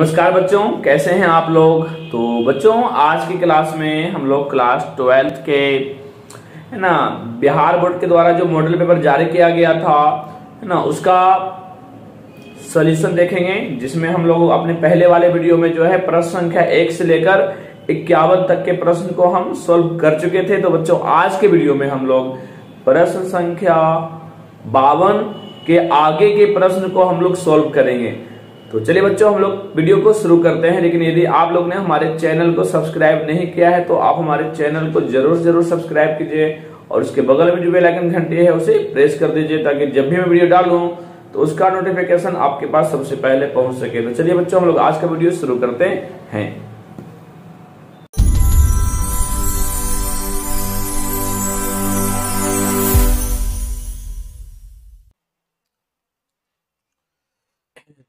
नमस्कार बच्चों कैसे हैं आप लोग तो बच्चों आज की क्लास में हम लोग क्लास ट्वेल्थ के है ना बिहार बोर्ड के द्वारा जो मॉडल पेपर जारी किया गया था है ना उसका सोल्यूशन देखेंगे जिसमें हम लोग अपने पहले वाले वीडियो में जो है प्रश्न संख्या एक से लेकर इक्यावन तक के प्रश्न को हम सोल्व कर चुके थे तो बच्चों आज के वीडियो में हम लोग प्रश्न संख्या बावन के आगे के प्रश्न को हम लोग सोल्व करेंगे तो चलिए बच्चों हम लोग वीडियो को शुरू करते हैं लेकिन यदि आप लोग ने हमारे चैनल को सब्सक्राइब नहीं किया है तो आप हमारे चैनल को जरूर जरूर सब्सक्राइब कीजिए और उसके बगल में जो बेल आइकन घंटी है उसे प्रेस कर दीजिए ताकि जब भी मैं वीडियो डालू तो उसका नोटिफिकेशन आपके पास सबसे पहले पहुंच सके तो चलिए बच्चों हम लोग आज का वीडियो शुरू करते हैं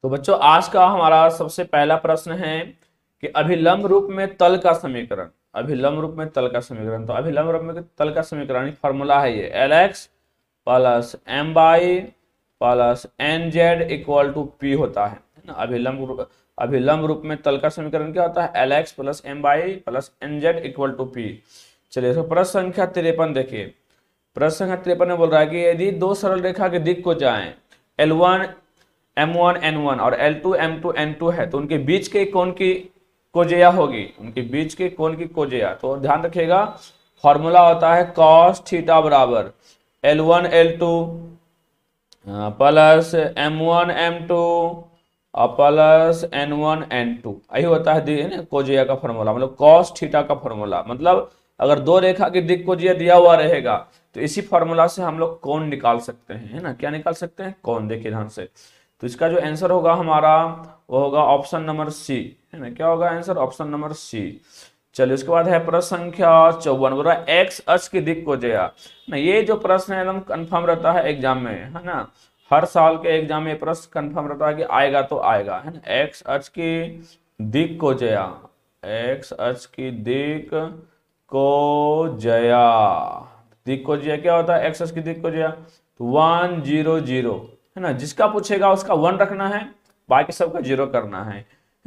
तो बच्चों आज का हमारा सबसे पहला प्रश्न है कि अभिलंब रूप में तल का समीकरण अभिलंब रूप में तल का समीकरण तो अभिलंब रूप में तल का समीकरण फॉर्मूला है ये L X plus M Y plus N Z equal to P होता है ना अभिलंब रूप अभिलंब रूप में तल का समीकरण क्या होता है L X plus M Y plus N Z equal to P चलिए तो प्रश्न संख्या तिरपन देखिए प्रश्न संख्या तिरपन में बोल रहा है कि यदि दो सरल रेखा के दिख को एल वन M1 वन और L2 M2 N2 है तो उनके बीच के कौन की कोजिया होगी उनके बीच के कौन की कोजिया तो ध्यान रखिएगा फॉर्मूला होता है cos थीटा बराबर L1 L2 plus M1 M2 और प्लस N1 N2 यही होता है कोजिया का फॉर्मूला मतलब cos थीटा का फॉर्मूला मतलब अगर दो रेखा की दिक कोजया दिया हुआ रहेगा तो इसी फॉर्मूला से हम लोग कौन निकाल सकते हैं है ना क्या निकाल सकते हैं कौन देखिए ध्यान से तो इसका जो आंसर होगा हमारा वो होगा ऑप्शन नंबर सी है ना क्या होगा आंसर ऑप्शन नंबर सी चलिए उसके बाद है प्रश्न संख्या चौवन बोला एक्स अक्ष की दिक को जया ना ये जो प्रश्न है एकदम कन्फर्म रहता है एग्जाम में है ना हर साल के एग्जाम में प्रश्न कन्फर्म रहता है कि आएगा तो आएगा है ना एक्स अच की दिक को जया एक्स अच की दिक को जया दिक को जया क्या होता है एक्स अच की दिक को जया तो वन जीरो जीरो है ना जिसका पूछेगा उसका वन रखना है बाकी सबका जीरो करना है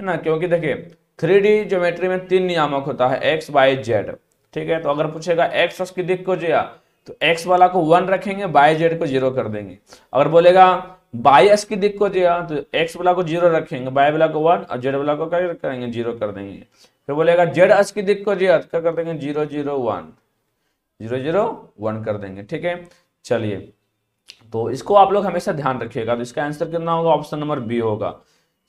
है ना क्योंकि देखिए थ्री डी ज्योमेट्री में तीन नियामक होता है एक्स बाई जेड ठीक है तो अगर पूछेगा एक्स उसकी दिख को जिया तो एक्स वाला को वन रखेंगे बाई जेड को जीरो कर देंगे अगर बोलेगा बाई की दिख को दिया तो एक्स वाला को जीरो रखेंगे बाई वाला को वन और जेड वाला को क्या करेंगे जीरो कर देंगे फिर बोलेगा जेड एस की दिख को दिया तो क्या कर देंगे zero zero one zero zero one कर देंगे ठीक है चलिए तो इसको आप लोग हमेशा ध्यान रखिएगा तो इसका आंसर कितना होगा ऑप्शन नंबर बी होगा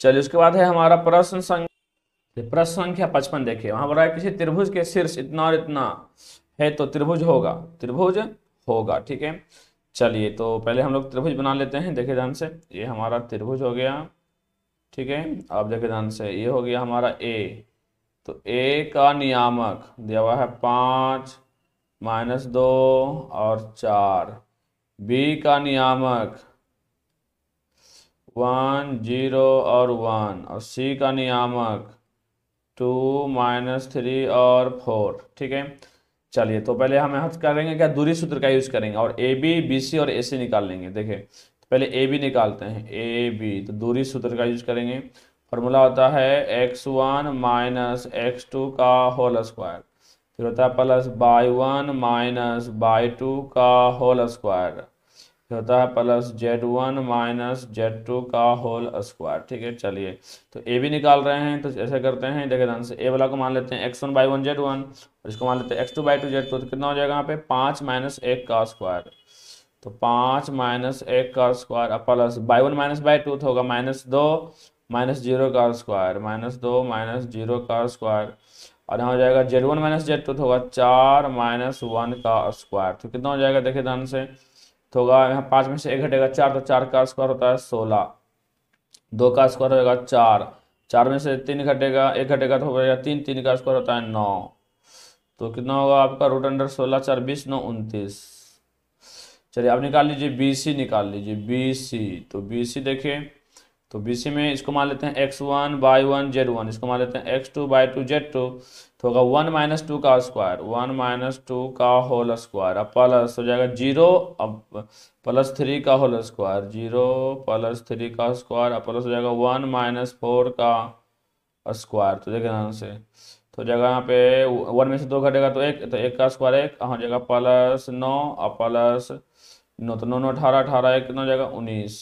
चलिए उसके बाद है हमारा प्रश्न संख्या प्रश्न संख्या पचपन देखिए वहां पर किसी त्रिभुज के शीर्ष इतना और इतना है तो त्रिभुज होगा त्रिभुज होगा ठीक है चलिए तो पहले हम लोग त्रिभुज बना लेते हैं देखे ध्यान से ये हमारा त्रिभुज हो गया ठीक है आप देखे ध्यान से ये हो गया हमारा ए तो ए का नियामक दिया हुआ है पाँच माइनस दो और चार बी का नियामक वन जीरो और वन और सी का नियामक टू माइनस थ्री और फोर ठीक है चलिए तो पहले हम यहाँ करेंगे क्या दूरी सूत्र का यूज़ करेंगे और ए बी बी सी और ए सी निकाल लेंगे देखिए तो पहले ए बी निकालते हैं ए बी तो दूरी सूत्र का यूज़ करेंगे फॉर्मूला होता है X one minus X two का होल स्क्वायर फिर होता है plus Y one minus Y two का होल स्क्वायर फिर होता है plus Z one minus Z two का होल स्क्वायर ठीक है चलिए तो ए भी निकाल रहे हैं तो ऐसे करते हैं देखिए ध्यान से ए वाला को मान लेते हैं X one Y one Z one और इसको मान लेते हैं X two Y two Z two तो कितना हो जाएगा यहाँ पे पाँच माइनस एक का स्क्वायर तो पाँच माइनस एक का स्क्वायर अब plus Y one minus Y two तो होगा माइनस दो माइनस जीरो का स्क्वायर माइनस दो माइनस जीरो का स्क्वायर और यहाँ हो जाएगा Z one minus Z two तो होगा चार माइनस वन का स्क्वायर तो कितना हो जाएगा देखिए ध्यान से तो होगा यहाँ पाँच में से एक घटेगा चार तो चार का स्क्वायर होता है सोलह दो का स्क्वायर होगा चार चार में से तीन घटेगा एक घटेगा तो हो जाएगा तीन तीन का स्क्वायर होता है नौ तो कितना होगा आपका रूट अंडर सोलह चार बीस नौ उनतीस चलिए आप निकाल लीजिए बी सी निकाल लीजिए बी सी तो बी सी देखिए तो बीसी में इसको मान लेते हैं X one Y one Z one इसको मान लेते हैं X two Y two Z two तो होगा वन माइनस टू का स्क्वायर वन माइनस टू का होल स्क्वायर अब प्लस हो जाएगा जीरो अब प्लस थ्री का whole square zero plus three का स्क्वायर अब प्लस हो जाएगा वन माइनस फोर का स्क्वायर तो देखें ध्यान से तो जगह यहाँ पे वन में से दो घटेगा तो एक तो एक का स्क्वायर एक हाँ जगह प्लस नौ और प्लस नौ तो नौ नौ अठारह अठारह एक नौ जगह उन्नीस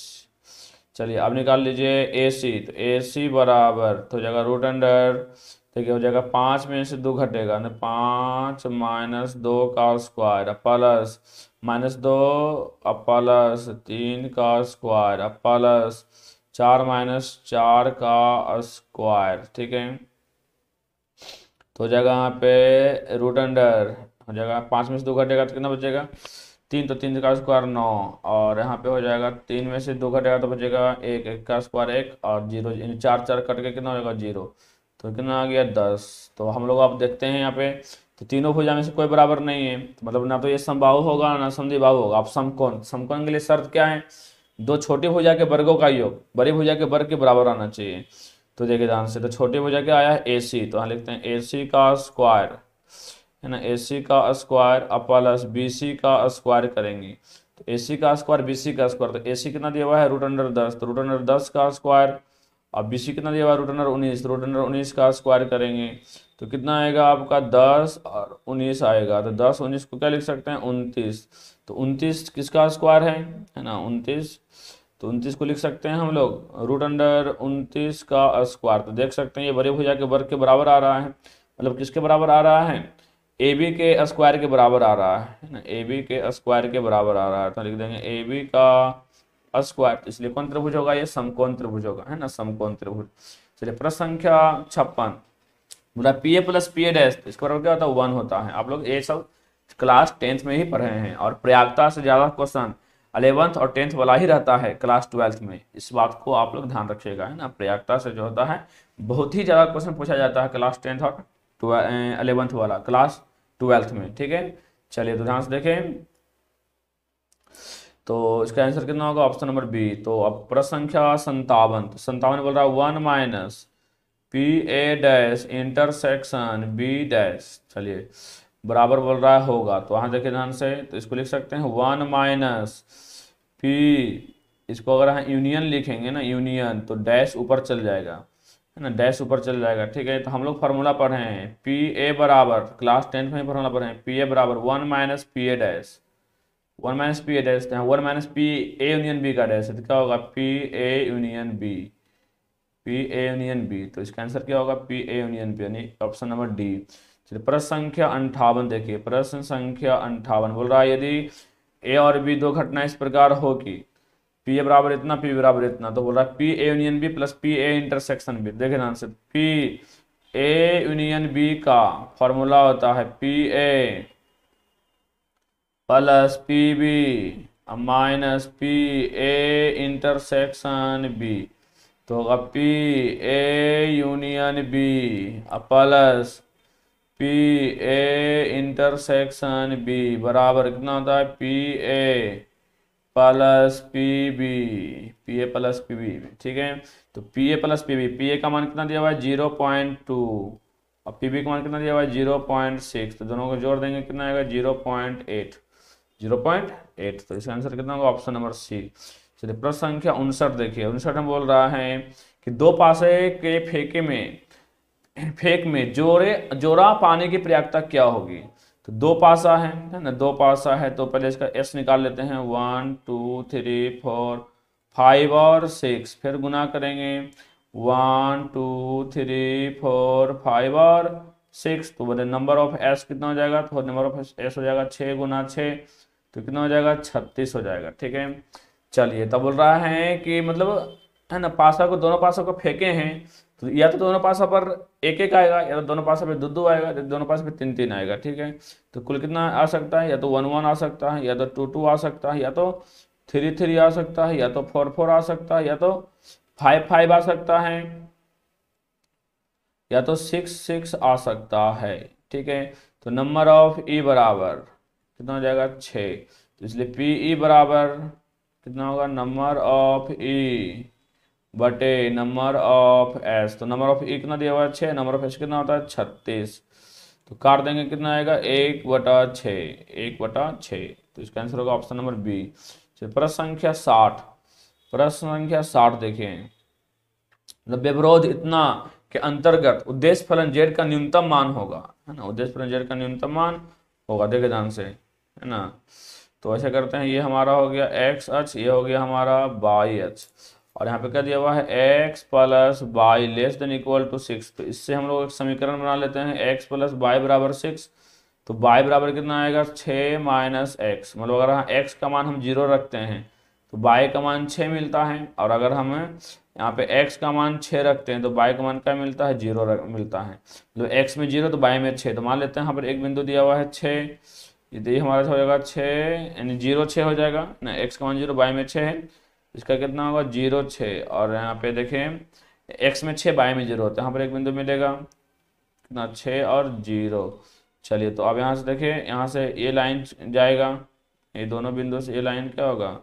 चलिए अब निकाल लीजिए ए सी तो ए सी बराबर तो जाएगा रूट अंडर देखिए हो जाएगा पाँच में से दो घटेगा ना पाँच माइनस दो का स्क्वायर प्लस माइनस दो प्लस तीन का स्क्वायर प्लस चार माइनस चार का स्क्वायर ठीक है तो हो जाएगा यहाँ पे रूट अंडर हो जाएगा पाँच में से दो घटेगा तो कितना बचेगा तीन तो तीन का स्क्वायर नौ और यहाँ पे हो जाएगा तीन में से दो घटेगा तो बचेगा एक एक का स्क्वायर एक और जीरो चार चार कट के कितना हो जाएगा जीरो तो कितना आ गया दस तो हम लोग आप देखते हैं यहाँ पे तो तीनों भुजा में से कोई बराबर नहीं है तो मतलब ना तो ये समबाहु होगा ना समद्विबाहु होगा आप समकोण समकोण के लिए शर्त क्या है दो छोटे भुजा के वर्गों का योग बड़ी भुजा के वर्ग के बराबर आना चाहिए तो देखिए ध्यान से तो छोटे भुजा के आया है ए सी तो यहाँ लिखते हैं ए सी का स्क्वायर है ना ए सी का स्क्वायर प्लस बी सी का स्क्वायर करेंगे तो ए सी का स्क्वायर बी सी का स्क्वायर तो ए सी कितना दिया हुआ है रूट अंडर दस तो रूट अंडर दस का स्क्वायर अब बी सी कितना दिया हुआ है रूट अंडर उन्नीस रूट तो अंडर उन्नीस का स्क्वायर करेंगे तो कितना आएगा आपका दस और उन्नीस आएगा तो दस उन्नीस को क्या लिख सकते हैं उनतीस तो उनतीस किसका स्क्वायर है है ना उनतीस तो उनतीस को लिख सकते हैं हम लोग रूट अंडर उनतीस का स्क्वायर तो देख सकते हैं ये बड़े भैया के वर्ग के बराबर आ रहा है मतलब किसके बराबर आ रहा है ए बी के स्क्वायर के बराबर आ रहा है ना ए बी के स्क्वायर के बराबर आ रहा है तो लिख देंगे ए बी का स्क्वायर तो इसलिए कौन त्रिभुज होगा ये समकोण त्रिभुज होगा है ना समकोण त्रिभुज चलिए प्रश्न संख्या छप्पन बोला P A plus P A dash इसके बराबर क्या होता है वन होता है आप लोग ये सब क्लास टेंथ में ही पढ़े हैं और प्रयागता से ज़्यादा क्वेश्चन अलेवंथ और टेंथ वाला ही रहता है क्लास ट्वेल्थ में इस बात को आप लोग ध्यान रखिएगा है ना प्रयागता से जो होता है बहुत ही ज़्यादा क्वेश्चन पूछा जाता है क्लास टेंथ और अलेवेंथ वाला क्लास ट्वेल्थ में ठीक है चलिए तो ध्यान से देखें तो इसका आंसर कितना होगा ऑप्शन नंबर बी तो अब प्रश्न संख्या संतावन तो संतावन बोल रहा है one minus P A dash intersection B dash चलिए बराबर बोल रहा है होगा तो वहां देखिए ध्यान से तो इसको लिख सकते हैं वन माइनस पी इसको अगर हम यूनियन लिखेंगे ना यूनियन तो डैश ऊपर चल जाएगा है ना डैश ऊपर चल जाएगा ठीक है तो हम लोग फार्मूला पढ़े हैं पी ए बराबर क्लास टेंथ में फार्मूला पढ़े हैं पी ए बराबर one minus P A dash one minus P A dash यहाँ one minus P A union B का डैश है तो क्या होगा P A union B P A union B तो इसका आंसर क्या होगा पी ए यूनियन बी यानी ऑप्शन नंबर डी चलिए प्रश्न संख्या अंठावन देखिए प्रश्न संख्या अंठावन बोल रहा है यदि ए और बी दो घटनाएं इस प्रकार होगी पी ए बराबर इतना पी बराबर इतना तो बोल रहा है P A union B plus P A intersection B देखे ध्यान से पी ए यूनियन बी का फॉर्मूला होता है P A plus P B minus P A intersection B तो होगा P A union B plus P A intersection B बराबर कितना होता है P A plus P B P A plus P B ठीक है तो P A plus P B P A का मान कितना दिया हुआ है जीरो पॉइंट टू और पी बी का मान कितना दिया हुआ है जीरो पॉइंट सिक्स तो दोनों को जोड़ देंगे कितना आएगा zero point eight zero point eight तो इसका आंसर कितना होगा ऑप्शन नंबर सी चलिए प्रश्न संख्या उनसठ देखिए उनसठ में बोल रहा है कि दो पासे के फेंके में फेंक में जोरे जोरा पाने की प्रयागता क्या होगी तो दो पासा है है ना दो पासा है तो पहले इसका एस निकाल लेते हैं one two three four five और सिक्स फिर गुना करेंगे one two three four five और सिक्स तो बोले नंबर ऑफ एस कितना हो जाएगा तो नंबर ऑफ एस हो जाएगा छः गुना छः तो कितना हो जाएगा छत्तीस हो जाएगा ठीक है चलिए तब तो बोल रहा है कि मतलब है ना पासा को दोनों पासों को फेंके हैं तो या तो दोनों पासा पर एक एक आएगा या तो दोनों पासा पे दो दो आएगा या दोनों पास पे तीन तीन आएगा ठीक है तो कुल कितना आ सकता है या तो वन वन आ सकता है या तो टू टू आ सकता है या तो थ्री थ्री आ सकता है या तो फोर फोर आ सकता है या तो फाइव फाइव आ सकता है या तो सिक्स सिक्स आ सकता है ठीक है तो नंबर ऑफ ई बराबर कितना हो जाएगा छः तो इसलिए पी ई बराबर कितना होगा नंबर ऑफ ई बटे नंबर ऑफ एस तो नंबर ऑफ ए कितना दिया हुआ है छः नंबर ऑफ एस कितना होता है छत्तीस तो काट देंगे कितना आएगा एक बटा छः एक बटा छः तो इसका आंसर होगा ऑप्शन नंबर बी चलिए प्रश्न संख्या साठ प्रश्न संख्या साठ देखिए मतलब व्यवरोध इतना के अंतर्गत उद्देश्य फलन जेड का न्यूनतम मान होगा है ना उद्देश्य फलन जेड का न्यूनतम मान होगा देखे ध्यान से है ना तो ऐसे करते हैं ये हमारा हो गया एक्स अच ये हो गया हमारा बाई अच और यहाँ पे क्या दिया हुआ है x plus Y less than equal to six तो इससे हम लोग एक समीकरण बना लेते हैं x प्लस बाई बराबर सिक्स तो बाई बराबर कितना आएगा छः माइनस एक्स मतलब अगर हाँ एक्स का मान हम जीरो रखते हैं तो बाई का मान छः मिलता है और अगर हम यहाँ पे x का मान छः रखते हैं तो बाई का मान क्या मिलता है जीरो मिलता है मतलब x में जीरो तो बाई में छः तो मान लेते हैं यहाँ पर एक बिंदु दिया हुआ है छः तो ये हमारा हो जाएगा छः यानी जीरो छः हो जाएगा ना x का मान जीरो बाई में छः है इसका कितना होगा जीरो छः और यहाँ पे देखें एक्स में छः बाई में जीरो होता है यहाँ पर एक बिंदु मिलेगा कितना छः और जीरो चलिए तो अब यहाँ से देखें यहाँ से ये लाइन जाएगा ये दोनों बिंदु से ये लाइन क्या होगा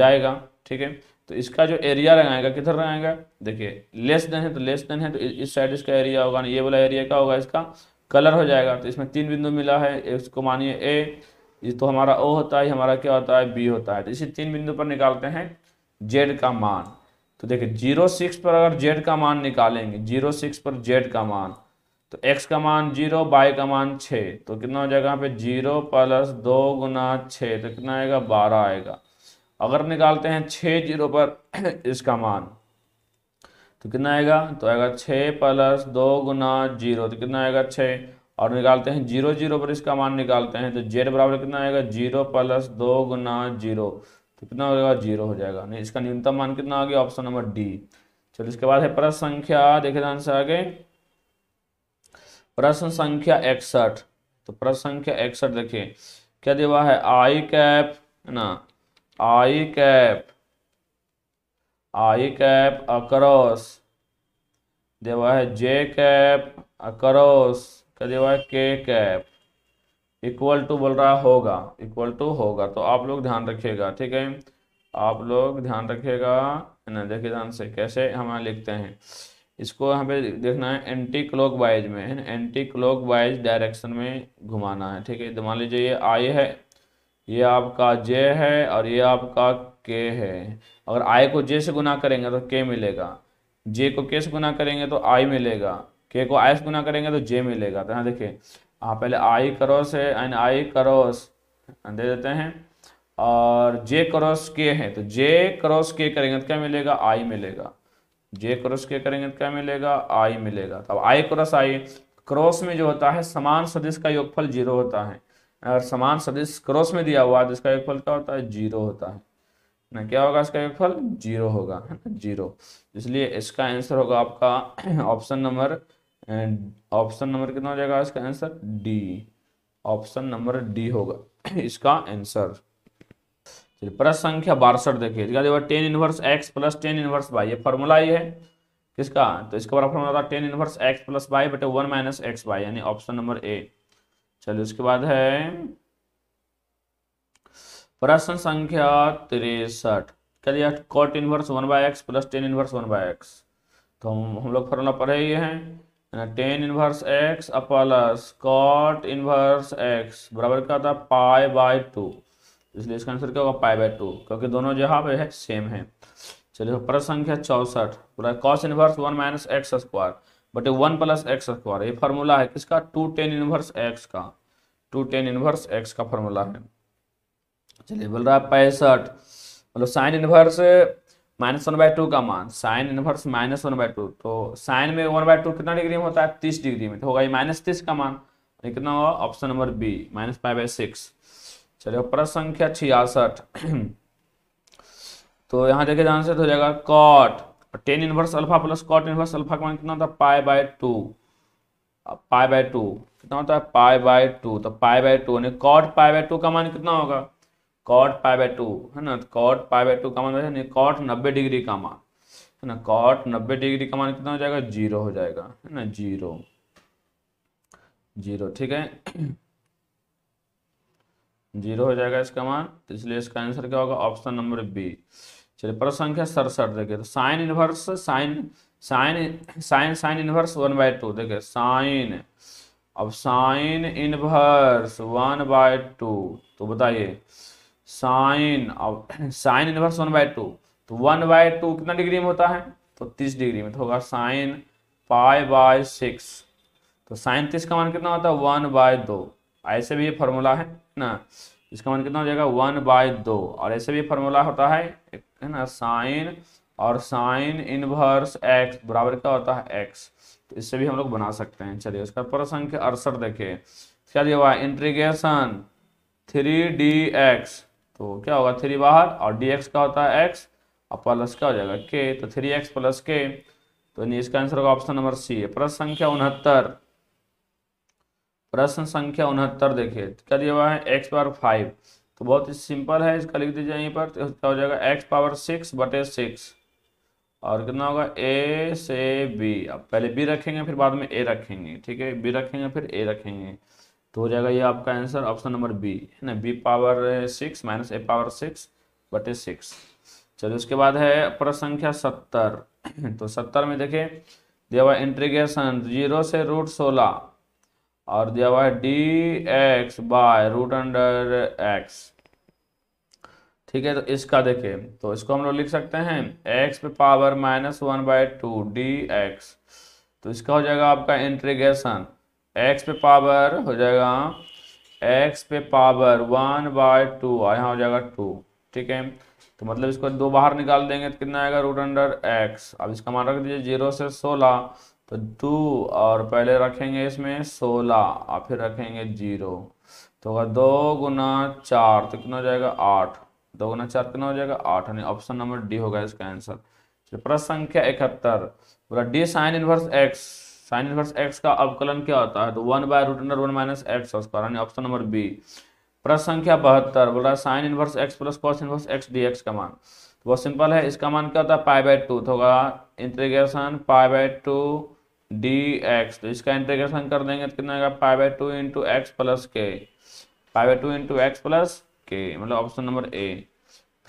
जाएगा ठीक है तो इसका जो एरिया लगाएगा किधर लगाएगा देखिए लेस देन है तो लेस देन है तो इस साइड इसका एरिया होगा ये वाला एरिया क्या होगा इसका कलर हो जाएगा तो इसमें तीन बिंदु मिला है इसको मानिए ए ये तो हमारा ओ होता है हमारा क्या होता है बी होता है तो इसी तीन बिंदु पर निकालते हैं जेड का मान तो देखिए जीरो सिक्स पर अगर जेड का मान निकालेंगे जीरो सिक्स पर जेड का मान तो एक्स का मान जीरो बाई का मान छः तो कितना हो जाएगा यहाँ पे जीरो प्लस दो गुना छः तो कितना आएगा बारह आएगा अगर निकालते हैं छः जीरो पर इसका मान तो कितना आएगा तो आएगा छः प्लस दो गुना जीरो तो कितना आएगा छः और निकालते हैं जीरो जीरो पर इसका मान निकालते हैं तो जेड बराबर कितना आएगा जीरो प्लस दो गुना जीरो तो कितना हो जाएगा जीरो हो जाएगा नहीं इसका न्यूनतम मान कितना आ गया ऑप्शन नंबर डी चलो इसके बाद है प्रश्न संख्या देखिए ध्यान से आगे प्रश्न संख्या इकसठ तो प्रश्न संख्या इकसठ देखिए क्या दिया है आई कैप ना I cap I cap across देवा है जे कैप अक्रॉस का जो है के कैप इक्वल टू बोल रहा होगा इक्वल टू होगा तो आप लोग ध्यान रखिएगा ठीक है आप लोग ध्यान रखिएगा है ना देखिए ध्यान से कैसे हम लिखते हैं इसको यहाँ पे देखना है एंटी क्लॉक वाइज में है ना एंटी क्लॉक वाइज डायरेक्शन में घुमाना है ठीक है तो मान लीजिए ये आई है ये आपका जे है और ये आपका के है अगर आई को जे से गुना करेंगे तो के मिलेगा जे को के से गुना करेंगे तो आई मिलेगा के को आई गुना करेंगे तो जे मिलेगा तो यहाँ देखिए हाँ पहले आई करोस है एंड आई करोस दे देते हैं और जे क्रॉस के है तो जे क्रॉस के करेंगे तो क्या मिलेगा आई मिलेगा जे क्रॉस के करेंगे तो क्या मिलेगा आई मिलेगा तो अब आई क्रॉस आई क्रॉस में जो होता है समान सदिश का योगफल जीरो होता है और समान सदिश क्रॉस में दिया हुआ है तो इसका योगफल क्या होता है जीरो होता है ना क्या होगा इसका योगफल जीरो होगा है ना जीरो इसलिए इसका आंसर होगा आपका ऑप्शन नंबर ऑप्शन नंबर कितना हो जाएगा इसका answer D option number D होगा इसका आंसर चलिए प्रश्न संख्या बासठ देखिए इसका देखो tan inverse X plus tan inverse Y ये फॉर्मूला ये है किसका तो इसका बड़ा फॉर्मूला था tan inverse X plus Y बटे वन माइनस एक्स वाई यानी ऑप्शन नंबर ए चलिए उसके बाद है प्रश्न संख्या तिरसठ क्या दिया cot inverse one by X plus tan inverse one by x तो हम हम लोग फॉर्मूला पढ़े ही हैं tan inverse X plus cot inverse x बराबर क्या होता है पाई बाय टू इसलिए इसका आंसर क्या होगा पाई बाय टू क्योंकि दोनों जहाँ पे है सेम है चलिए तो प्रश्न संख्या चौसठ पूरा cos inverse one minus X square बटे वन प्लस एक्स स्क्वायर ये फॉर्मूला है किसका टू टेन इनवर्स एक्स का टू टेन इनवर्स एक्स का फॉर्मूला है चलिए बोल रहा है पैंसठ मतलब sine inverse minus one by two का मान sine inverse minus one by two तो साइन में वन बाय टू कितना डिग्री में होता है तीस डिग्री में तो होगा ये माइनस तीस का मान तो कितना होगा option number B minus five by six चलिए प्रश्न संख्या छियासठ तो यहाँ देखिए से हो जाएगा cot tan inverse alpha plus cot inverse alpha का मान कितना होता है pi by two pi by two कितना होता है पाई बाय टू तो पाई बाय टू यानी कॉट पाई बाय टू का मान कितना होगा कॉट पाई बाय टू है ना कॉट पाई बाय टू का मान नहीं कॉट नब्बे डिग्री का मान है ना कॉट नब्बे डिग्री का मान कितना हो जाएगा जीरो हो जाएगा है ना जीरो जीरो ठीक है जीरो हो जाएगा इसका मान तो इसलिए इसका आंसर क्या होगा ऑप्शन नंबर बी चलिए प्रश्न संख्या सड़सठ देखिए तो sine inverse sine sine sine sine inverse one by two देखिए साइन अब sine inverse one by two तो बताइए साइन और sine inverse one by two तो वन बाई टू कितना डिग्री में होता है तो तीस डिग्री में तो होगा साइन पाई बाय सिक्स तो साइन तीस तो का मान कितना होता है वन बाय दो ऐसे भी ये फॉर्मूला है ना इसका मान कितना हो जाएगा वन बाय दो और ऐसे भी फॉर्मूला होता है है ना साइन और साइन इनवर्स एक्स बराबर क्या होता है एक्स तो इससे भी हम लोग बना सकते हैं चलिए उसका प्रसंख्य अड़सठ देखिए चलिए हुआ इंट्रीगेशन थ्री डी एक्स तो क्या होगा थ्री बाहर और डी एक्स का होता है एक्स और प्लस क्या हो जाएगा के तो थ्री एक्स प्लस के तो यानी इसका आंसर होगा ऑप्शन नंबर सी प्रश्न संख्या उनहत्तर प्रश्न संख्या उनहत्तर देखिए क्या दिया हुआ है एक्स पावर फाइव तो बहुत ही सिंपल है इसका लिख दीजिए यहीं पर तो क्या हो जाएगा एक्स पावर सिक्स बटे सिक्स और कितना होगा ए से बी अब पहले बी रखेंगे फिर बाद में ए रखेंगे ठीक है बी रखेंगे फिर ए रखेंगे तो हो जाएगा ये आपका आंसर ऑप्शन नंबर बी है ना B power six minus A power six बटे सिक्स चलिए उसके बाद है प्रश्न संख्या सत्तर तो सत्तर में देखिए दिया हुआ इंट्रीगेशन जीरो से रूट सोलह और दिया हुआ है D X by root under X ठीक है तो इसका देखे तो इसको हम लोग लिख सकते हैं एक्स पे power minus one by two D X तो इसका हो जाएगा आपका इंट्रीगेशन एक्स पे पावर हो जाएगा एक्स पे पावर वन बाय टू यहाँ हो जाएगा टू ठीक है तो मतलब इसको दो बाहर निकाल देंगे तो कितना आएगा रूट अंडर एक्स अब इसका मान रख दीजिए जीरो से सोलह तो टू और पहले रखेंगे इसमें सोलह और फिर रखेंगे जीरो तो होगा दो गुना चार तो कितना हो जाएगा आठ दो गुना चार कितना हो जाएगा आठ यानी ऑप्शन नंबर डी होगा इसका आंसर प्रश्न संख्या इकहत्तर बोला D sine inverse X sine inverse x का अवकलन क्या होता है तो one by root under one minus X square यानी ऑप्शन नंबर बी प्रश्न संख्या बहत्तर बोला sine inverse X plus cos inverse X D X का मान तो बहुत सिंपल है इसका मान क्या होता है पाई बाई टू तो होगा integration pi by two D X तो इसका इंटीग्रेशन कर देंगे तो कितना आएगा pi by two into X plus K pi by two into X plus K मतलब option number A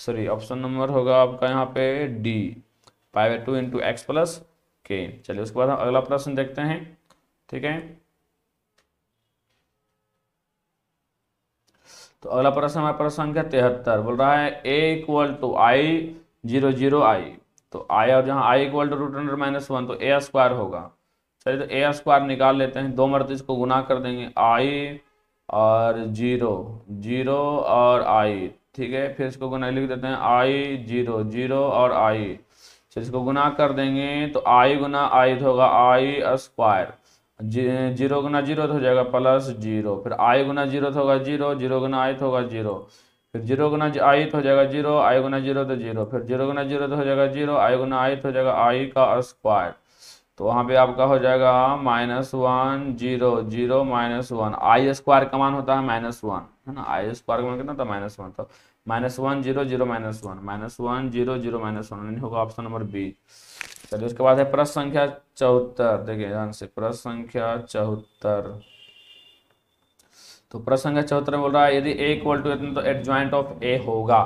sorry option number होगा आपका यहाँ पे D pi by two into X plus okay चलिए उसके बाद हम अगला प्रश्न देखते हैं ठीक है तो अगला प्रश्न हमारा प्रश्न संख्या तिहत्तर बोल रहा है A equal to I zero zero I तो आई और जहाँ I equal to root under minus one तो ए स्क्वायर होगा चलिए तो ए स्क्वायर निकाल लेते हैं दो मरते इसको गुना कर देंगे आई और जीरो जीरो और आई ठीक है फिर इसको गुना लिख देते हैं आई जीरो जीरो और आई चलिए इसको गुना कर देंगे तो आई गुना आई तो होगा आई स्क्वायर जी जीरो गुना जीरो तो हो जाएगा प्लस जीरो फिर आई गुना जीरो तो होगा जीरो जीरो गुना आई तो होगा जीरो फिर जीरो गुना आई तो हो जाएगा जीरो आई गुना जीरो तो जीरो फिर जीरो गुना जीरो तो हो जाएगा जीरो आई गुना आई तो हो जाएगा आई का स्क्वायर तो वहाँ पे आपका हो जाएगा minus one zero zero minus one I square का मान होता है माइनस वन है ना आई स्क्वायर का मान कितना था माइनस वन था तो minus one zero zero minus one minus one zero zero minus one यानी होगा ऑप्शन नंबर बी चलिए उसके बाद है प्रश्न संख्या चौहत्तर देखिए ध्यान से प्रश्न संख्या चौहत्तर तो प्रश्न संख्या चौहत्तर बोल रहा है यदि ए इक्वल टू इतना तो एट ज्वाइंट ऑफ ए होगा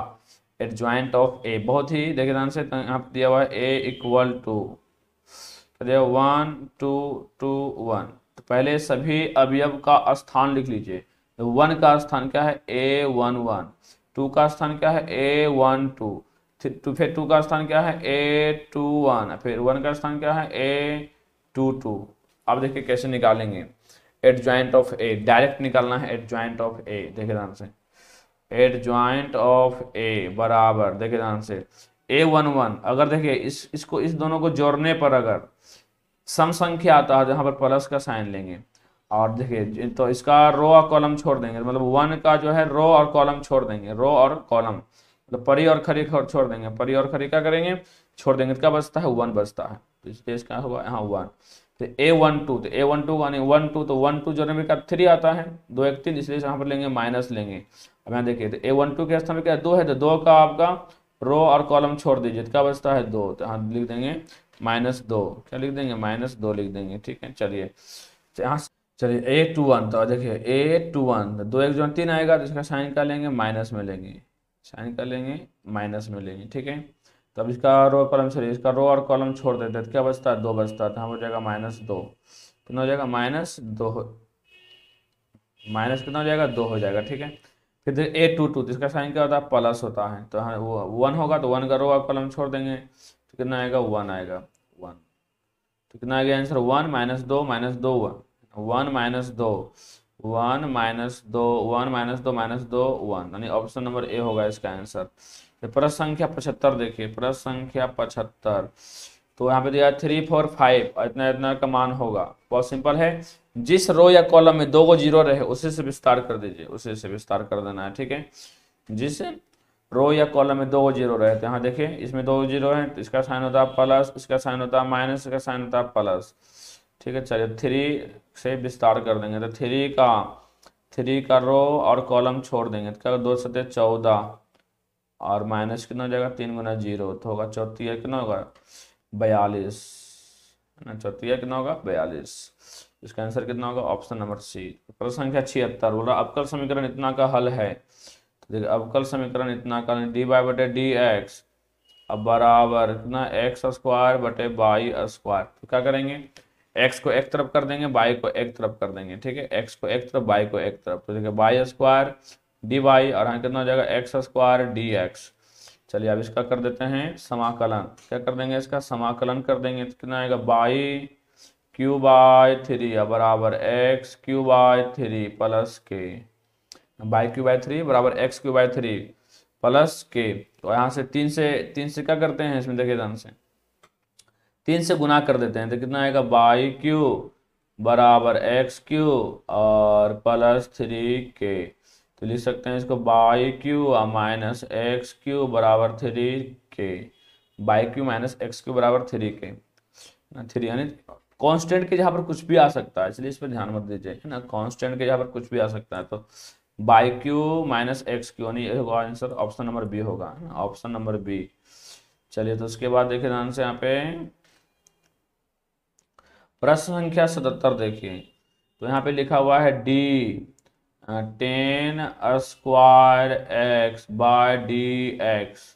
एट ज्वाइंट ऑफ ए बहुत ही देखिए ध्यान से आप दिया हुआ है ए इक्वल टू दिया वन टू टू वन तो पहले सभी अवयव का स्थान लिख लीजिए वन तो का स्थान क्या है ए वन वन टू का स्थान क्या है ए वन टू टू फिर टू का स्थान क्या है ए टू वन फिर वन का स्थान क्या है ए टू टू अब देखिए कैसे निकालेंगे adjoint of A direct निकालना है एट ज्वाइंट ऑफ ए देखिए ध्यान से एट ज्वाइंट ऑफ ए बराबर देखिए ध्यान से ए वन वन अगर देखिए इस इसको इस दोनों को जोड़ने पर अगर सम संख्या आता है जहां पर प्लस का साइन लेंगे और देखिए तो इसका रो और कॉलम छोड़ देंगे मतलब वन का जो है रो और कॉलम छोड़ देंगे रो और कॉलम मतलब परी और खरी छोड़ देंगे परी और खरी क्या करेंगे छोड़ देंगे तो क्या बचता है वन बचता है तो इस इसका क्या हुआ यहाँ वन तो ए वन टू तो ए वन टू यानी वन टू तो वन टू जो है का थ्री आता है दो एक तीन इसलिए यहाँ पर लेंगे माइनस लेंगे अब यहाँ देखिए तो ए वन टू के स्थान पर क्या दो है तो दो का आपका रो और कॉलम छोड़ दीजिए तो क्या बचता है दो तो यहाँ लिख देंगे माइनस दो क्या लिख देंगे माइनस दो लिख देंगे ठीक है चलिए तो यहाँ चलिए ए टू वन तो देखिए ए टू वन दो एक जो तीन आएगा तो इसका साइन कर लेंगे माइनस में लेंगे साइन कर लेंगे माइनस में लेंगे ठीक है तो अब इसका रो कॉलम सॉरी इसका रो और कॉलम छोड़ देते हैं तो क्या बचता है दो बचता है तो हम हो जाएगा माइनस दो कितना हो जाएगा माइनस दो माइनस कितना हो जाएगा दो हो जाएगा ठीक है फिर देखिए ए टू टू तो इसका साइन क्या होता है प्लस होता है तो हाँ वो वन होगा तो वन का रो और कॉलम छोड़ देंगे तो कितना आएगा वन आएगा वन तो कितना आ गया आंसर वन माइनस दो माइनस दो वन वन माइनस दो वन माइनस दो वन माइनस दो माइनस दो वन यानी ऑप्शन नंबर ए होगा इसका आंसर प्रश्न संख्या पचहत्तर देखिए प्रश्न संख्या पचहत्तर तो यहाँ पे दिया थ्री फोर फाइव इतना इतना का मान होगा बहुत सिंपल है जिस रो या कॉलम में दो को जीरो रहे उसी से विस्तार कर दीजिए उसी से विस्तार कर देना है ठीक है जिस रो या कॉलम में दो को जीरो रहे तो यहाँ देखिए इसमें दो जीरो है तो इसका साइन होता है प्लस इसका साइन होता है माइनस इसका साइन होता है प्लस ठीक है चलिए थ्री से विस्तार कर देंगे तो थ्री का थ्री का रो और कॉलम छोड़ देंगे तो क्या दो सत्य चौदह और माइनस कितना हो जाएगा तीन गुना जीरो तो होगा चौथी कितना होगा बयालीस है ना चौथी कितना होगा बयालीस इसका आंसर कितना होगा ऑप्शन नंबर सी प्रश्न संख्या छिहत्तर बोल रहा अवकल समीकरण इतना का हल है तो देखिए अबकल समीकरण इतना का डी बाई बटे डी एक्स अब बराबर कितना एक्स स्क्वायर बटे बाई स्क्वायर तो क्या करेंगे एक्स को एक तरफ कर देंगे बाई को एक तरफ कर देंगे ठीक है एक्स को एक तरफ बाई को एक तरफ तो देखिए बाई स्क्वायर डी वाई और यहाँ कितना हो जाएगा एक्स स्क्वायर डी एक्स चलिए अब इसका कर देते हैं समाकलन क्या कर देंगे इसका समाकलन कर देंगे तो कितना आएगा बाई क्यू बाय थ्री बराबर X cube by three plus K Y cube by three बराबर X cube by three plus के तो यहाँ से तीन से तीन से क्या करते हैं इसमें देखिए ध्यान से तीन से गुना कर देते हैं तो कितना आएगा बाई क्यू बराबर एक्स क्यू और प्लस थ्री के तो लिख सकते हैं इसको बाई क्यू और माइनस एक्स क्यू बराबर three K Y cube minus X cube बराबर थ्री के ना थ्री यानी कांस्टेंट के जहाँ पर कुछ भी आ सकता है इसलिए इस पर ध्यान मत दीजिए है ना कांस्टेंट के जहाँ पर कुछ भी आ सकता है तो Y cube minus X cube यानी होगा आंसर ऑप्शन नंबर बी होगा है ना ऑप्शन नंबर बी चलिए तो उसके बाद देखिए ध्यान से यहाँ पे प्रश्न संख्या सतहत्तर देखिए तो यहाँ पे लिखा हुआ है D tan square X by D X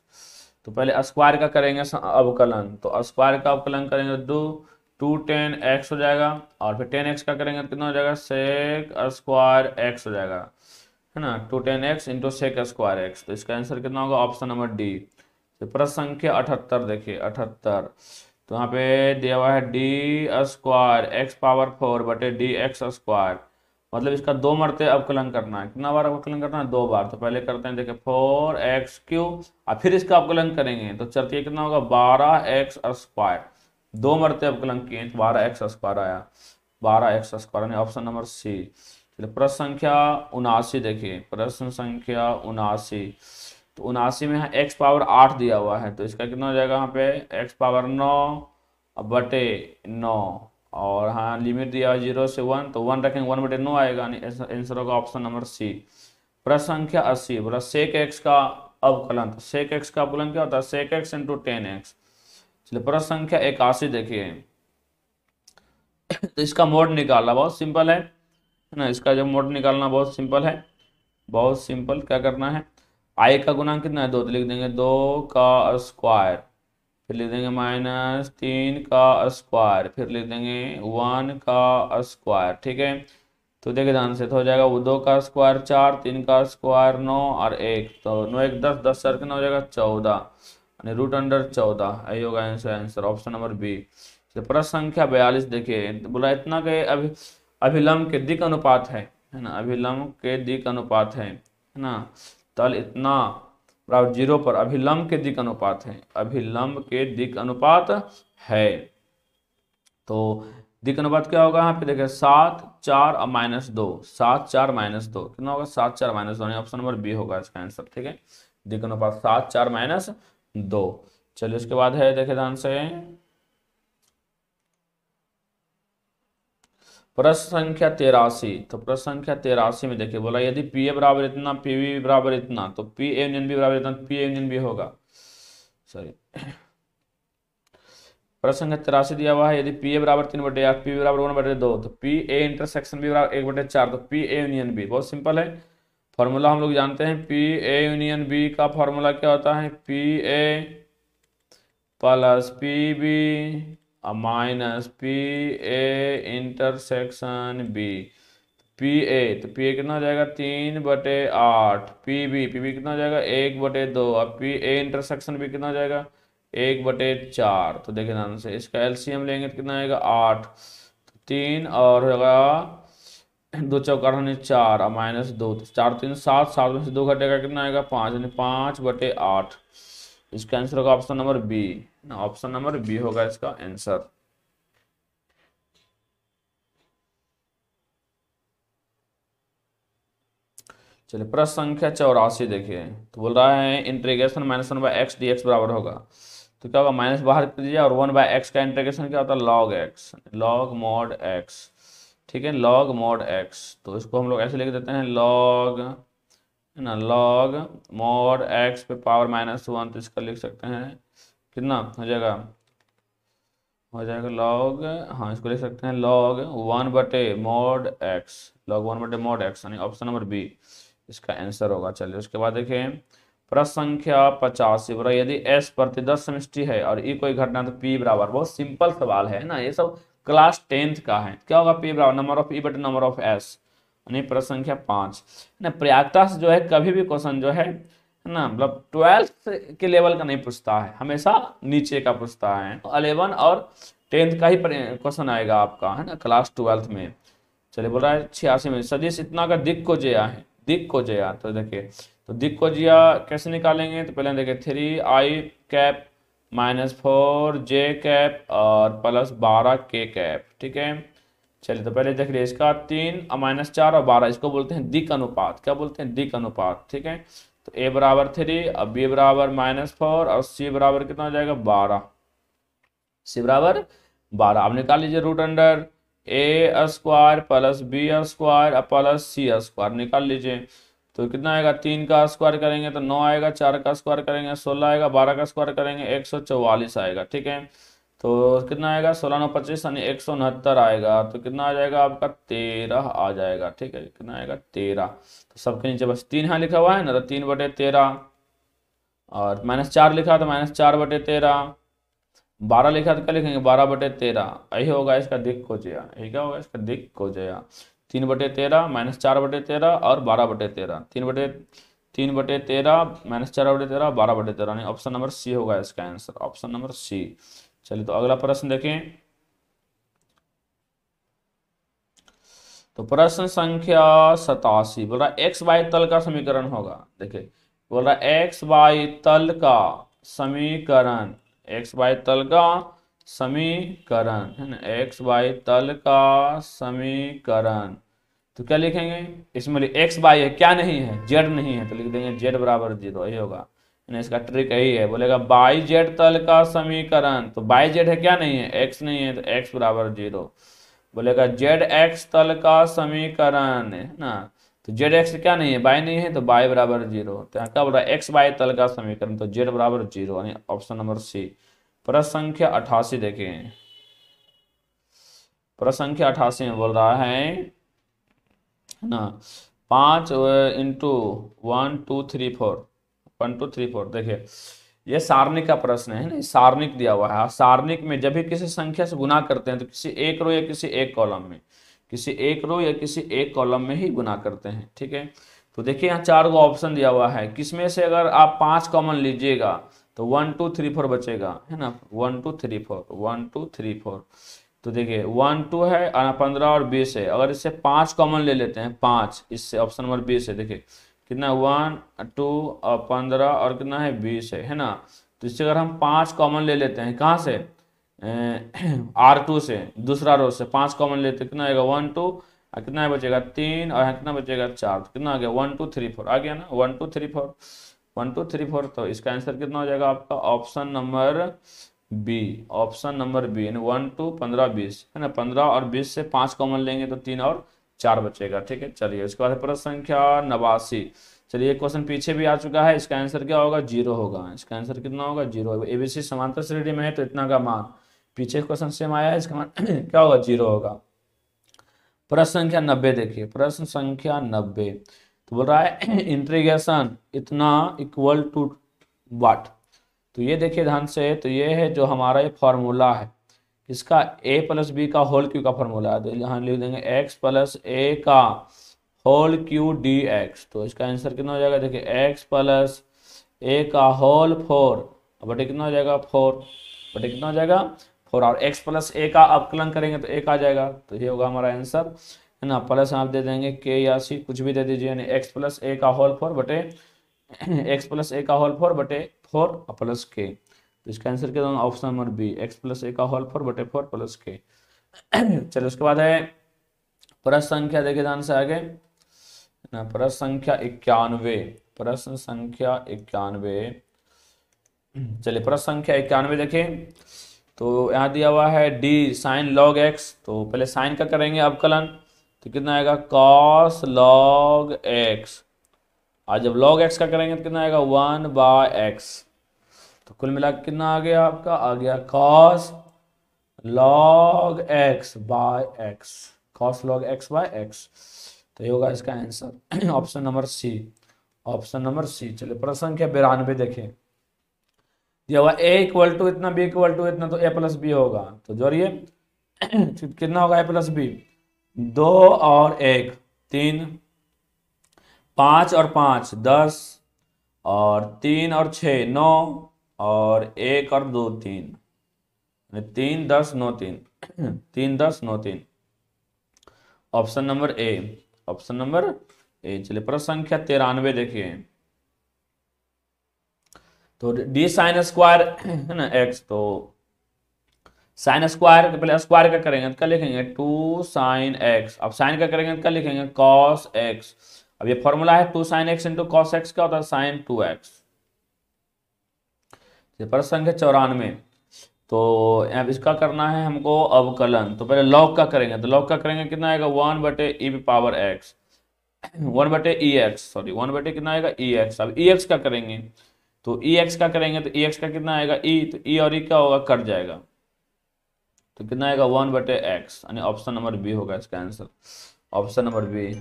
तो पहले स्क्वायर का करेंगे अवकलन तो स्क्वायर का अवकलन करेंगे तो दो टू टेन एक्स हो जाएगा और फिर टेन एक्स का करेंगे तो कितना हो जाएगा सेक स्क्वायर एक्स हो जाएगा है ना two tan X into sec square X तो इसका आंसर कितना होगा ऑप्शन नंबर डी तो प्रश्न संख्या अठहत्तर देखिए अठहत्तर तो यहाँ पे दिया हुआ है D square X power four बटे डी एक्स स्क्वायर मतलब इसका दो मरते अवकलन करना है कितना बार अवकलन करना है दो बार तो पहले करते हैं देखिए फोर एक्स क्यूब और फिर इसका अवकलन करेंगे तो चलते कितना होगा बारह एक्स स्क्वायर दो मरते अवकलन किए तो बारह एक्स स्क्वायर आया बारह एक्स स्क्वायर यानी ऑप्शन नंबर सी चलिए प्रश्न संख्या उनासी देखिए प्रश्न संख्या उनासी तो उनासी में यहाँ एक्स पावर आठ दिया हुआ है तो इसका कितना हो जाएगा यहाँ पे एक्स पावर नौ बटे नौ और हाँ लिमिट दिया हुआ जीरो से वन तो वन रखेंगे वन बटे नौ आएगा आंसर होगा ऑप्शन नंबर सी प्रश्न संख्या अस्सी बोला सेक एक्स का अवकलन तो सेक एक्स का अवकलन क्या होता है sec X into tan X चलिए प्रश्न संख्या इक्यासी देखिए तो इसका मोड निकालना बहुत सिंपल है ना इसका जो मोड निकालना बहुत सिंपल है बहुत सिंपल क्या करना है आई का गुना कितना है दो तो लिख देंगे दो का स्क्वायर फिर लिख देंगे माइनस तीन का स्क्वायर फिर लिख देंगे वन का स्क्वायर ठीक है तो देखिए ध्यान से तो हो जाएगा वो दो का स्क्वायर चार तीन का स्क्वायर नौ और एक तो नौ एक दस दस सर कितना हो जाएगा चौदह यानी रूट अंडर चौदह यही होगा answer answer option number B तो प्रश्न संख्या बयालीस देखिए तो बोला इतना के अभि अभिलम्ब के दिक अनुपात है है ना अभिलम्ब के दिक अनुपात है ना तल इतना बराबर जीरो पर अभिलंब के दिक अनुपात है अभिलंब के दिक अनुपात है तो दिक अनुपात क्या होगा यहाँ पे देखें सात चार और माइनस दो सात चार माइनस दो कितना होगा सात चार माइनस दो ऑप्शन नंबर बी होगा इसका आंसर ठीक है दिक अनुपात सात चार माइनस दो चलिए उसके बाद है देखे ध्यान से प्रश्न संख्या तेरासी तो प्रश्न संख्या तेरासी में देखिए बोला यदि पी ए बराबर इतना पी वी बराबर इतना तो पी ए यूनियन बी बराबर इतना पी ए यूनियन बी होगा सॉरी प्रश्न संख्या तेरासी दिया हुआ है यदि पी ए बराबर तीन बटे आठ पी बी बराबर वन बटे दो तो पी ए इंटरसेक्शन बी बराबर एक बटे चार तो पी ए यूनियन बी बहुत सिंपल है फॉर्मूला हम लोग जानते हैं पी ए यूनियन बी का फॉर्मूला क्या होता है P A plus P B minus P A intersection B P A तो पी ए कितना हो जाएगा तीन बटे आठ पी बी पी बी कितना हो जाएगा एक बटे दो अब पी ए इंटरसेक्शन बी कितना हो जाएगा एक बटे चार तो देखिए ध्यान से इसका एलसीएम लेंगे तो कितना आएगा आठ तो तीन और होगा दो चौकार होने चार और माइनस दो तो चार तीन सात सात में से दो घटेगा कितना आएगा पाँच यानी पाँच बटे आठ इसका आंसर होगा ऑप्शन नंबर बी ना ऑप्शन नंबर बी होगा इसका आंसर चलिए प्रश्न संख्या चौरासी देखिए तो बोल रहा है integration minus one by X D X बराबर होगा तो क्या होगा माइनस बाहर कर दीजिए और वन बाई एक्स का इंटीग्रेशन क्या होता है log X log mod X ठीक है लॉग मॉड एक्स तो इसको हम लोग ऐसे लिख देते हैं लॉग है ना लॉग मॉड एक्स पे पावर माइनस वन तो इसका लिख सकते हैं कितना हो जाएगा हो जाएगा लॉग हाँ इसको लिख सकते हैं लॉग वन बटे मोड एक्स लॉग वन बटे मोड एक्स यानी ऑप्शन नंबर बी इसका आंसर होगा चलिए उसके बाद देखिए प्रश्न संख्या पचासी बोला यदि एस प्रति दस समष्टि है और ई e कोई घटना तो पी बराबर बहुत सिंपल सवाल है ना ये सब क्लास टेंथ का है क्या होगा पी बराबर नंबर ऑफ ई बटे नंबर ऑफ एस यानी प्रश्न संख्या पाँच ना प्रयागता जो है कभी भी क्वेश्चन जो है है ना मतलब ट्वेल्थ के लेवल का नहीं पूछता है हमेशा नीचे का पूछता है अलेवन और टेंथ का ही क्वेश्चन आएगा आपका है ना क्लास ट्वेल्थ में चलिए बोल रहा है छियासी में सदिश इतना का दिक को जया है दिक को जया तो देखिए तो दिक को जिया कैसे निकालेंगे तो पहले देखिए three I cap minus four J cap और प्लस बारह के कैप ठीक है चलिए तो पहले देख लीजिए इसका तीन और माइनस चार और बारह इसको बोलते हैं दिक अनुपात क्या बोलते हैं दिक अनुपात ठीक है तो ए बराबर थ्री अब बी बराबर माइनस फोर और सी बराबर कितना हो जाएगा बारह सी बराबर बारह आप निकाल लीजिए root under A square plus B square plus C square निकाल लीजिए तो कितना आएगा तीन का स्क्वायर करेंगे तो नौ आएगा चार का स्क्वायर करेंगे सोलह आएगा बारह का स्क्वायर करेंगे एक सौ चौवालीस आएगा ठीक है तो कितना आएगा सोलह नौ पच्चीस यानी एक सौ उनहत्तर आएगा तो कितना आ जाएगा आपका तेरह आ जाएगा ठीक है कितना आएगा तेरह तो सबके नीचे बस तीन यहाँ लिखा हुआ है ना तो तीन बटे तेरह और माइनस चार लिखा तो माइनस चार बटे तेरह बारह लिखा तो क्या लिखेंगे बारह बटे तेरह यही होगा इसका दिक को जया यही क्या होगा इसका दिक को जया तीन बटे तेरह माइनस चार बटे तेरह और बारह बटे तेरह तीन बटे तीन बटे तेरह माइनस चार बटे तेरह बारह बटे तेरह ऑप्शन नंबर सी होगा इसका आंसर ऑप्शन नंबर सी चलिए तो अगला प्रश्न देखें तो प्रश्न संख्या सतासी बोल रहा एक्स वाई तल का समीकरण होगा देखिए बोल रहा एक्स वाई तल का समीकरण एक्स वाई तल का समीकरण है ना एक्स वाई तल का समीकरण तो क्या लिखेंगे इसमें एक्स वाई है क्या नहीं है जेड नहीं है तो लिख देंगे जेड बराबर जीरो ये होगा यानी इसका ट्रिक यही है बोलेगा बाई जेड तल का समीकरण तो बाई जेड है क्या नहीं है एक्स नहीं है तो एक्स बराबर जीरो बोलेगा जेड एक्स तल का समीकरण है ना तो जेड एक्स क्या नहीं है बाई नहीं है तो बाई बराबर जीरो तो यहाँ क्या एक्स बाई तल का समीकरण तो जेड बराबर जीरो यानी ऑप्शन नंबर सी प्रश्न संख्या अठासी देखें प्रश्न संख्या अठासी में बोल रहा है ना पांच into one two three four one two three four देखिए ये सारणिक का प्रश्न है ना सारणिक दिया हुआ है हाँ, सारणिक में जब भी किसी संख्या से गुना करते हैं तो किसी एक रो या किसी एक कॉलम में किसी एक रो या किसी एक कॉलम में ही गुना करते हैं ठीक है तो देखिए यहाँ चार गो ऑप्शन दिया हुआ है किसमें से अगर आप पांच कॉमन लीजिएगा तो वन टू थ्री फोर बचेगा है ना one two three four one two three four तो देखिए वन टू है पंद्रह और बीस है अगर इससे पांच कॉमन ले लेते हैं पांच इससे ऑप्शन नंबर बीस है देखिए कितना वन टू और पंद्रह और कितना है बीस है है ना तो इससे अगर हम पांच कॉमन ले लेते हैं कहाँ से आर टू से दूसरा रो से पांच कॉमन लेते कितना आएगा वन टू और कितना बचेगा तीन और कितना बचेगा चार तो कितना आ गया वन टू थ्री फोर आ गया ना one two three four one two three four तो इसका आंसर कितना हो जाएगा आपका option number B option number B यानी वन टू पंद्रह बीस है ना पंद्रह और बीस से पाँच कॉमन लेंगे तो तीन और चार बचेगा ठीक है चलिए उसके बाद प्रश्न संख्या नवासी चलिए क्वेश्चन पीछे भी आ चुका है इसका आंसर क्या होगा जीरो होगा इसका आंसर कितना होगा जीरो एबीसी समांतर श्रेणी में है तो इतना का मान पीछे क्वेश्चन सेम आया है इसका मान क्या होगा जीरो होगा प्रश्न संख्या नब्बे देखिए प्रश्न संख्या नब्बे तो बोल रहा है इंट्रीगेशन इतना इक्वल टू वाट तो ये देखिए ध्यान से तो ये है जो हमारा ये फॉर्मूला है किसका ए प्लस बी का होल क्यू का फॉर्मूला है तो यहाँ लिख देंगे एक्स प्लस ए का होल क्यू डी एक्स तो इसका आंसर कितना हो जाएगा देखिए एक्स प्लस ए का होल फोर बटे कितना हो जाएगा फोर बटे कितना हो जाएगा फोर और एक्स प्लस ए का अपकलन करेंगे तो एक आ जाएगा तो ये होगा हमारा आंसर है ना प्लस आप दे देंगे के या सी कुछ भी दे दीजिए यानी एक्स प्लस ए का होल फोर बटे एक्स प्लस ए का होल फोर बटे फोर प्लस के तो इसका आंसर क्या होगा option number B x plus a का होल फोर बटे फोर प्लस के चलो उसके बाद है प्रश्न संख्या देखिए ध्यान से आगे ना प्रश्न संख्या इक्यानवे प्रश्न संख्या इक्यानवे चलिए प्रश्न संख्या इक्यानवे देखिए तो यहाँ दिया हुआ है डी साइन लॉग एक्स तो पहले साइन का करेंगे अवकलन तो कितना आएगा कॉस लॉग एक्स और जब लॉग एक्स का करेंगे तो कितना आएगा वन बाय एक्स तो कुल मिला कितना आ गया आपका आ गया cos log x by x cos log x by x तो ये होगा इसका answer option number C option number C चलिए प्रश्न संख्या बिरानवे देखें ये होगा ए इक्वल टू इतना बी इक्वल टू इतना तो ए प्लस बी होगा तो जो ये कितना होगा ए प्लस बी दो और एक तीन पांच और पांच दस और तीन और छ नौ और एक और दो तीन तीन दस नौ तीन तीन दस नौ तीन option number A option number A चलिए प्रश्न संख्या तिरानवे देखिए तो डी साइन स्क्वायर है ना एक्स तो साइन स्क्वायर पहले स्क्वायर का करेंगे तो क्या लिखेंगे टू साइन एक्स अब साइन का करेंगे तो क्या लिखेंगे कॉस एक्स अब ये फॉर्मूला है two sine x into cos x क्या होता है साइन टू एक्स पर संख्या चौरानवे तो अब इसका करना है हमको अवकलन तो पहले लॉग का करेंगे तो लॉग का करेंगे कितना आएगा वन बटे ई पावर एक्स वन बटे ई एक्स सॉरी वन बटे कितना आएगा ई e एक्स अब ई e एक्स का करेंगे तो ई e एक्स का करेंगे तो ई एक्स का कितना आएगा ई तो ई और ई क्या होगा कट जाएगा तो कितना आएगा वन बटे एक्स यानी ऑप्शन नंबर बी होगा इसका answer option number B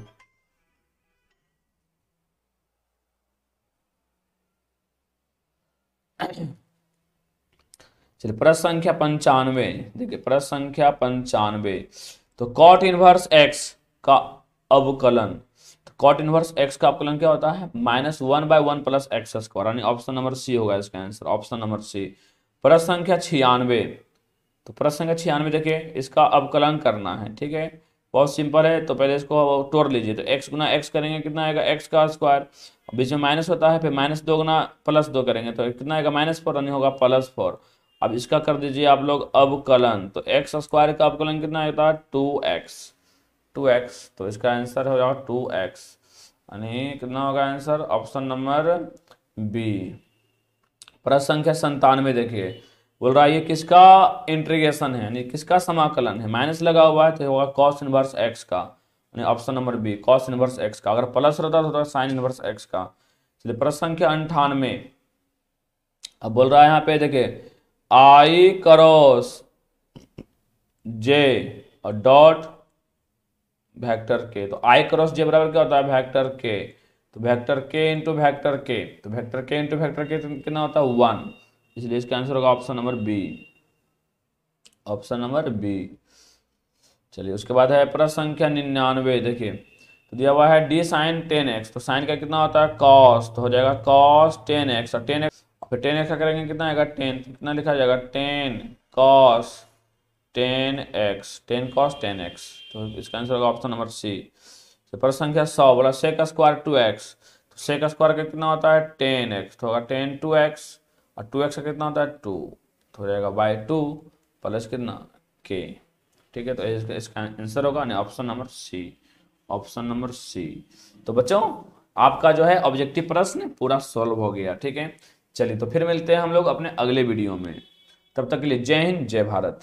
Thank you. चलिए प्रश्न संख्या पंचानवे देखिए प्रश्न संख्या पंचानवे तो कॉट इनवर्स एक्स का अवकलन तो कॉट इनवर्स एक्स का अवकलन क्या होता है minus one by one plus x square यानी ऑप्शन नंबर सी होगा इसका आंसर ऑप्शन नंबर सी प्रश्न संख्या छियानवे तो प्रश्न संख्या छियानवे देखिए इसका अवकलन करना है ठीक है बहुत सिंपल है तो पहले इसको तोड़ लीजिए तो एक्स गुना एक्स करेंगे कितना आएगा एक्स का स्क्वायर बीच में माइनस होता है फिर माइनस दो गुना प्लस दो करेंगे तो कितना आएगा माइनस फोर यानी होगा प्लस फोर अब इसका कर दीजिए आप लोग अवकलन तो एक्स स्क्वायर का अवकलन कितना आया था टू एक्स टू एक्स तो इसका आंसर हो जाएगा टू एक्स यानी कितना होगा आंसर ऑप्शन नंबर बी प्रश्न संख्या संतानवे देखिए बोल रहा है ये किसका इंट्रीगेशन है यानी किसका समाकलन है माइनस लगा हुआ है तो होगा कॉस इनवर्स एक्स का यानी option number B cos inverse x का अगर प्लस रहता तो साइन इनवर्स एक्स का प्रश्न संख्या अंठानवे अब बोल रहा है यहाँ पे देखिये i cross j dot vector k तो आई क्रॉस जे बराबर क्या होता है वेक्टर के तो वेक्टर के इंटू वेक्टर के तो वेक्टर के इंटू वेक्टर के कितना होता है वन इसलिए इसका आंसर होगा option number B option number B चलिए उसके बाद है प्रश्न संख्या निन्यानवे देखिए तो दिया हुआ है डी साइन टेन एक्स तो साइन का कितना होता है कॉस्ट तो हो जाएगा कॉस टेन एक्स और टेन एक्स फिर टेन एक्स करेंगे कितना आएगा टेन कितना लिखा जाएगा ten cos ten x ten cos ten x तो इसका आंसर होगा ऑप्शन नंबर सी तो पर संख्या सौ बोला से का स्क्वायर टू एक्स तो से का स्क्वायर का कितना होता है टेन एक्स तो होगा टेन टू एक्स और टू एक्स का कितना होता है टू तो हो जाएगा बाय टू प्लस कितना के ठीक है तो इसका इसका आंसर होगा यानी option number C option number C तो बच्चों आपका जो है ऑब्जेक्टिव प्रश्न पूरा सॉल्व हो गया ठीक है चलिए तो फिर मिलते हैं हम लोग अपने अगले वीडियो में तब तक के लिए जय हिंद जय भारत